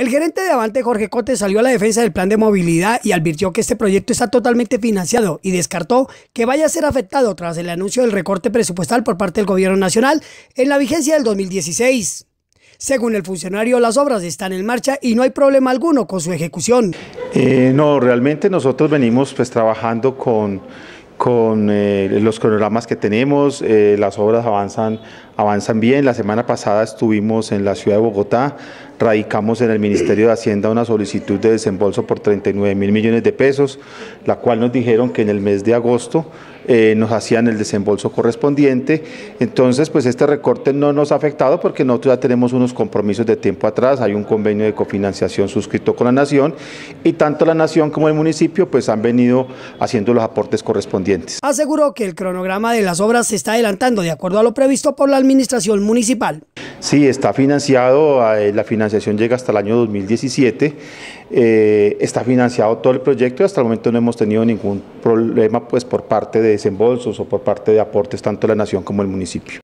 El gerente de Avante, Jorge Cote, salió a la defensa del plan de movilidad y advirtió que este proyecto está totalmente financiado y descartó que vaya a ser afectado tras el anuncio del recorte presupuestal por parte del gobierno nacional en la vigencia del 2016. Según el funcionario, las obras están en marcha y no hay problema alguno con su ejecución. Eh, no, realmente nosotros venimos pues trabajando con con eh, los cronogramas que tenemos, eh, las obras avanzan, avanzan bien. La semana pasada estuvimos en la ciudad de Bogotá, radicamos en el Ministerio de Hacienda una solicitud de desembolso por 39 mil millones de pesos, la cual nos dijeron que en el mes de agosto eh, nos hacían el desembolso correspondiente. Entonces, pues este recorte no nos ha afectado porque nosotros ya tenemos unos compromisos de tiempo atrás, hay un convenio de cofinanciación suscrito con la Nación y tanto la Nación como el municipio pues han venido haciendo los aportes correspondientes. Aseguró que el cronograma de las obras se está adelantando de acuerdo a lo previsto por la administración municipal. Sí, está financiado, eh, la financiación llega hasta el año 2017, eh, está financiado todo el proyecto y hasta el momento no hemos tenido ningún problema pues, por parte de desembolsos o por parte de aportes tanto de la nación como el municipio.